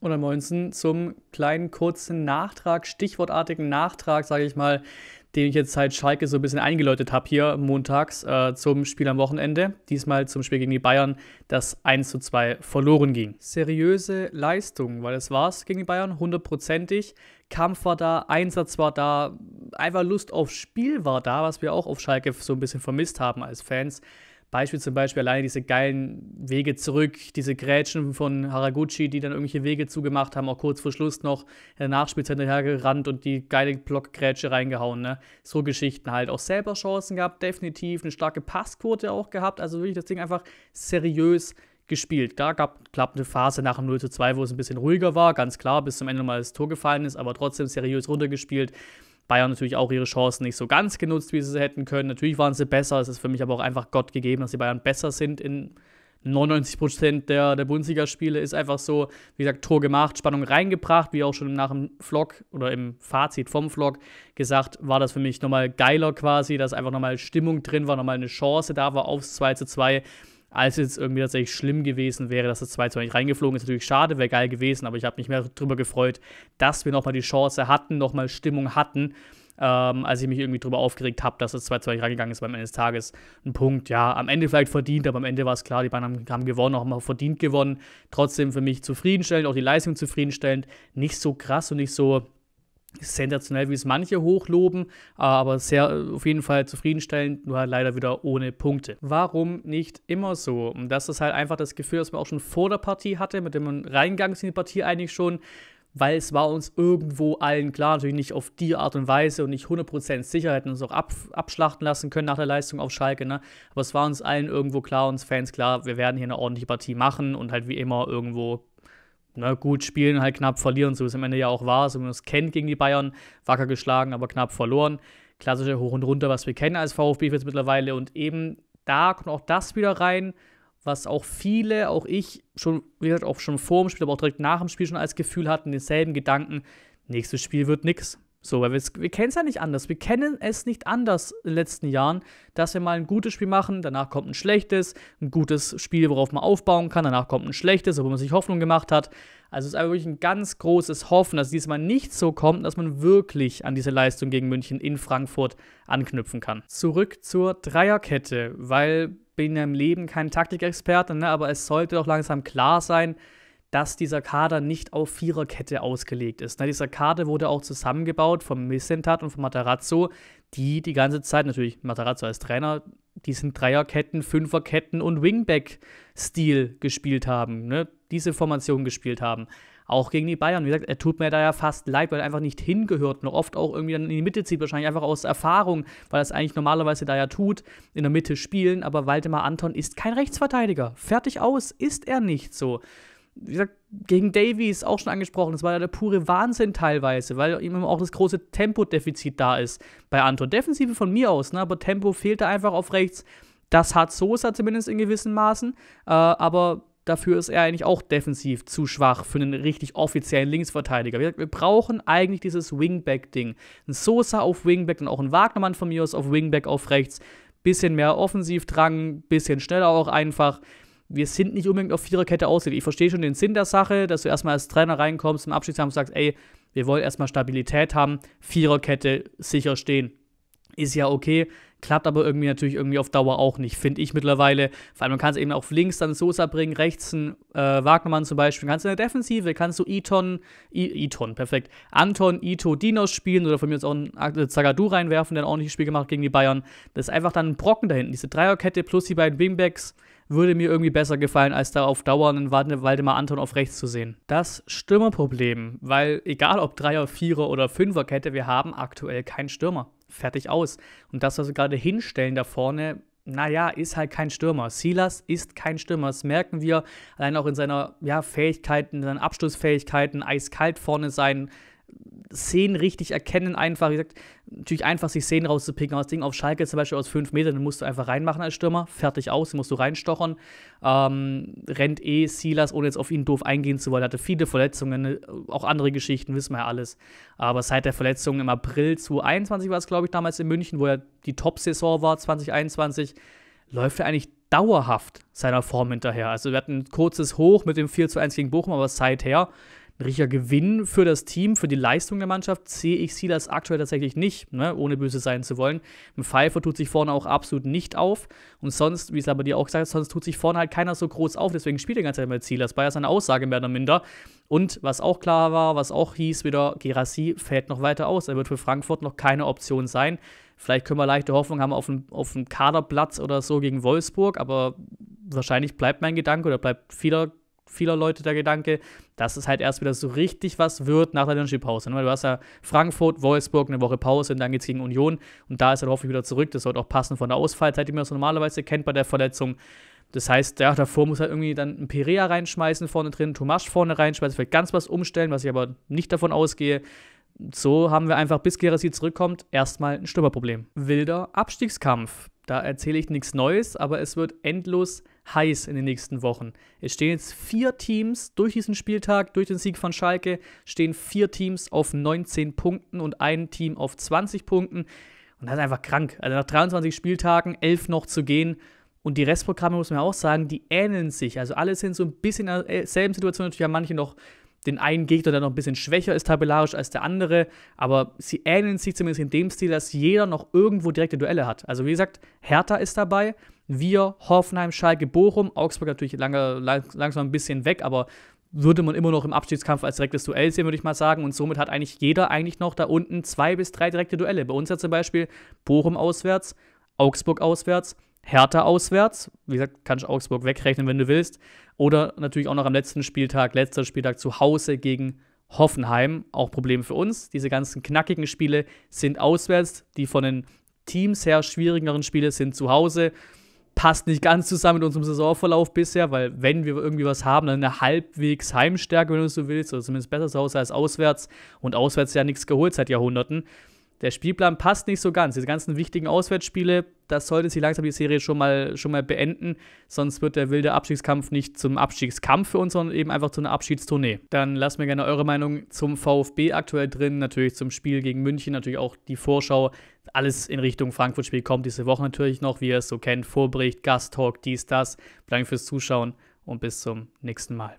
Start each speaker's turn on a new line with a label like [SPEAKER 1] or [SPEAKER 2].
[SPEAKER 1] oder 19 zum kleinen kurzen Nachtrag, stichwortartigen Nachtrag, sage ich mal, den ich jetzt seit Schalke so ein bisschen eingeläutet habe hier montags äh, zum Spiel am Wochenende. Diesmal zum Spiel gegen die Bayern, das 1 zu 2 verloren ging. Seriöse Leistung, weil es war's gegen die Bayern, hundertprozentig. Kampf war da, Einsatz war da, einfach Lust auf Spiel war da, was wir auch auf Schalke so ein bisschen vermisst haben als Fans. Beispiel zum Beispiel alleine diese geilen Wege zurück, diese Grätschen von Haraguchi, die dann irgendwelche Wege zugemacht haben, auch kurz vor Schluss noch in der Nachspielzeit hergerannt und die geile Blockgrätsche reingehauen. Ne? So Geschichten halt. Auch selber Chancen gehabt, definitiv. Eine starke Passquote auch gehabt. Also wirklich das Ding einfach seriös gespielt. Da gab klar eine Phase nach dem 0 zu 2, wo es ein bisschen ruhiger war, ganz klar, bis zum Ende mal das Tor gefallen ist, aber trotzdem seriös runtergespielt. Bayern natürlich auch ihre Chancen nicht so ganz genutzt, wie sie es hätten können. Natürlich waren sie besser. Es ist für mich aber auch einfach Gott gegeben, dass die Bayern besser sind in 99 der, der Bundesligaspiele ist einfach so, wie gesagt, Tor gemacht, Spannung reingebracht, wie auch schon nach dem Vlog oder im Fazit vom Vlog gesagt, war das für mich nochmal geiler quasi, dass einfach nochmal Stimmung drin war, nochmal eine Chance da war aufs 2 zu 2 als jetzt irgendwie tatsächlich schlimm gewesen wäre, dass das 2-2 nicht reingeflogen ist. Natürlich schade, wäre geil gewesen, aber ich habe mich mehr darüber gefreut, dass wir nochmal die Chance hatten, nochmal Stimmung hatten. Ähm, als ich mich irgendwie darüber aufgeregt habe, dass das 2-2 nicht reingegangen ist beim Ende des Tages. Ein Punkt, ja, am Ende vielleicht verdient, aber am Ende war es klar, die beiden haben, haben gewonnen, auch mal verdient gewonnen. Trotzdem für mich zufriedenstellend, auch die Leistung zufriedenstellend. Nicht so krass und nicht so sensationell, wie es manche hochloben, aber sehr äh, auf jeden Fall zufriedenstellend, nur halt leider wieder ohne Punkte. Warum nicht immer so? Und das ist halt einfach das Gefühl, das man auch schon vor der Partie hatte, mit dem man reingegangen ist in die Partie eigentlich schon, weil es war uns irgendwo allen klar, natürlich nicht auf die Art und Weise und nicht 100% sicher, hätten uns auch ab, abschlachten lassen können nach der Leistung auf Schalke, ne? aber es war uns allen irgendwo klar, uns Fans klar, wir werden hier eine ordentliche Partie machen und halt wie immer irgendwo na gut spielen, halt knapp verlieren, so wie es am Ende ja auch war. So wie man es kennt gegen die Bayern, wacker geschlagen, aber knapp verloren. Klassische Hoch und Runter, was wir kennen als VfB jetzt mittlerweile. Und eben da kommt auch das wieder rein, was auch viele, auch ich, schon, wie gesagt, auch schon vor dem Spiel, aber auch direkt nach dem Spiel schon als Gefühl hatten, denselben Gedanken. Nächstes Spiel wird nix. So, weil wir, kennen es ja nicht anders. Wir kennen es nicht anders in den letzten Jahren, dass wir mal ein gutes Spiel machen, danach kommt ein schlechtes, ein gutes Spiel, worauf man aufbauen kann, danach kommt ein schlechtes, obwohl man sich Hoffnung gemacht hat. Also es ist einfach wirklich ein ganz großes Hoffen, dass diesmal nicht so kommt, dass man wirklich an diese Leistung gegen München in Frankfurt anknüpfen kann. Zurück zur Dreierkette, weil bin ja im Leben kein Taktikexperte, ne, aber es sollte doch langsam klar sein, dass dieser Kader nicht auf Viererkette ausgelegt ist. Na, dieser Kader wurde auch zusammengebaut vom Missentat und von Matarazzo, die die ganze Zeit, natürlich Matarazzo als Trainer, diesen Dreierketten, Fünferketten und Wingback-Stil gespielt haben, ne? diese Formation gespielt haben. Auch gegen die Bayern. Wie gesagt, er tut mir da ja fast leid, weil er einfach nicht hingehört und oft auch irgendwie dann in die Mitte zieht, wahrscheinlich einfach aus Erfahrung, weil er es eigentlich normalerweise da ja tut, in der Mitte spielen. Aber Waldemar Anton ist kein Rechtsverteidiger. Fertig aus ist er nicht so wie gesagt, gegen Davies auch schon angesprochen, das war ja der pure Wahnsinn teilweise, weil eben auch das große Tempodefizit da ist bei Anton. Defensive von mir aus, ne, aber Tempo fehlt da einfach auf rechts. Das hat Sosa zumindest in gewissen Maßen, äh, aber dafür ist er eigentlich auch defensiv zu schwach für einen richtig offiziellen Linksverteidiger. Wir, wir brauchen eigentlich dieses Wingback-Ding. Ein Sosa auf Wingback und auch ein Wagnermann von mir aus auf Wingback auf rechts. Bisschen mehr Offensivdrang, bisschen schneller auch einfach wir sind nicht unbedingt auf Viererkette ausgelegt. Ich verstehe schon den Sinn der Sache, dass du erstmal als Trainer reinkommst, im Abstiegskampf sagst, ey, wir wollen erstmal Stabilität haben, Viererkette sicher stehen. Ist ja okay, klappt aber irgendwie natürlich irgendwie auf Dauer auch nicht, finde ich mittlerweile. Vor allem, man kann es eben auf links dann Sosa bringen, rechts ein äh, Wagnermann zum Beispiel. Kannst du in der Defensive, kannst du Iton, Iton, perfekt, Anton, Ito, Dinos spielen oder von mir aus auch einen Zagadu reinwerfen, der ein ordentliches Spiel gemacht gegen die Bayern. Das ist einfach dann ein Brocken da hinten. Diese Dreierkette plus die beiden Wingbacks würde mir irgendwie besser gefallen, als da auf Dauer einen Waldemar Anton auf rechts zu sehen. Das Stürmerproblem, weil egal ob Dreier, Vierer oder Fünferkette, wir haben aktuell keinen Stürmer. Fertig aus. Und das, was wir gerade hinstellen da vorne, naja, ist halt kein Stürmer. Silas ist kein Stürmer. Das merken wir allein auch in seiner ja, Fähigkeiten, in seinen Abschlussfähigkeiten, eiskalt vorne sein, Szenen richtig erkennen, einfach, wie gesagt, natürlich einfach sich Szenen rauszupicken. Aber das Ding auf Schalke zum Beispiel aus 5 Metern, den musst du einfach reinmachen als Stürmer, fertig aus, den musst du reinstochern. Ähm, rennt eh Silas, ohne jetzt auf ihn doof eingehen zu wollen, hatte viele Verletzungen, ne, auch andere Geschichten, wissen wir ja alles. Aber seit der Verletzung im April 2021 war es, glaube ich, damals in München, wo er die Top-Saison war, 2021, läuft er eigentlich dauerhaft seiner Form hinterher. Also wir hatten ein kurzes Hoch mit dem 4 zu 1 gegen Bochum, aber seither ein richtiger Gewinn für das Team, für die Leistung der Mannschaft sehe ich Silas aktuell tatsächlich nicht, ne? ohne böse sein zu wollen. Ein Pfeiffer tut sich vorne auch absolut nicht auf. Und sonst, wie es aber dir auch gesagt hat, sonst tut sich vorne halt keiner so groß auf. Deswegen spielt er die ganze Zeit mit Silas. Bayer ist eine Aussage mehr oder minder. Und was auch klar war, was auch hieß, wieder Gerassi fällt noch weiter aus. Er wird für Frankfurt noch keine Option sein. Vielleicht können wir leichte Hoffnung haben auf einen, auf einen Kaderplatz oder so gegen Wolfsburg, aber wahrscheinlich bleibt mein Gedanke oder bleibt vieler vieler Leute der Gedanke, dass es halt erst wieder so richtig was wird nach der Länderspielpause. Ne? Weil du hast ja Frankfurt, Wolfsburg eine Woche Pause und dann geht es gegen Union und da ist er hoffentlich wieder zurück. Das sollte auch passen von der Ausfallzeit, die man so normalerweise kennt bei der Verletzung. Das heißt, ja, davor muss er halt irgendwie dann ein Perea reinschmeißen vorne drin, Tomasch vorne reinschmeißen, vielleicht ganz was umstellen, was ich aber nicht davon ausgehe. So haben wir einfach, bis Gerasi zurückkommt, erstmal ein Stürmerproblem. Wilder Abstiegskampf da erzähle ich nichts Neues, aber es wird endlos heiß in den nächsten Wochen. Es stehen jetzt vier Teams durch diesen Spieltag, durch den Sieg von Schalke, stehen vier Teams auf 19 Punkten und ein Team auf 20 Punkten. Und das ist einfach krank. Also nach 23 Spieltagen, elf noch zu gehen. Und die Restprogramme, muss man auch sagen, die ähneln sich. Also alle sind so ein bisschen in derselben äh, Situation. Natürlich haben manche noch den einen Gegner, der noch ein bisschen schwächer ist tabellarisch als der andere, aber sie ähneln sich zumindest in dem Stil, dass jeder noch irgendwo direkte Duelle hat. Also wie gesagt, Hertha ist dabei, wir, Hoffenheim, Schalke, Bochum, Augsburg natürlich lange, lang, langsam ein bisschen weg, aber würde man immer noch im Abstiegskampf als direktes Duell sehen, würde ich mal sagen. Und somit hat eigentlich jeder eigentlich noch da unten zwei bis drei direkte Duelle. Bei uns ja zum Beispiel Bochum auswärts, Augsburg auswärts, Hertha auswärts. Wie gesagt, kannst du Augsburg wegrechnen, wenn du willst. Oder natürlich auch noch am letzten Spieltag, letzter Spieltag zu Hause gegen Hoffenheim. Auch Problem für uns. Diese ganzen knackigen Spiele sind auswärts. Die von den Teams her schwierigeren Spiele sind zu Hause. Passt nicht ganz zusammen mit unserem Saisonverlauf bisher, weil wenn wir irgendwie was haben, dann eine halbwegs Heimstärke, wenn du so willst, oder zumindest besser zu Hause als auswärts. Und auswärts ja nichts geholt seit Jahrhunderten der Spielplan passt nicht so ganz. Diese ganzen wichtigen Auswärtsspiele, das sollte sich langsam die Serie schon mal, schon mal beenden. Sonst wird der wilde Abstiegskampf nicht zum Abstiegskampf für uns, sondern eben einfach zu einer Abschiedstournee. Dann lasst mir gerne eure Meinung zum VfB aktuell drin, natürlich zum Spiel gegen München, natürlich auch die Vorschau. Alles in Richtung Frankfurt-Spiel kommt diese Woche natürlich noch, wie ihr es so kennt. Vorbericht, Gast-Talk, dies, das. Danke fürs Zuschauen und bis zum nächsten Mal.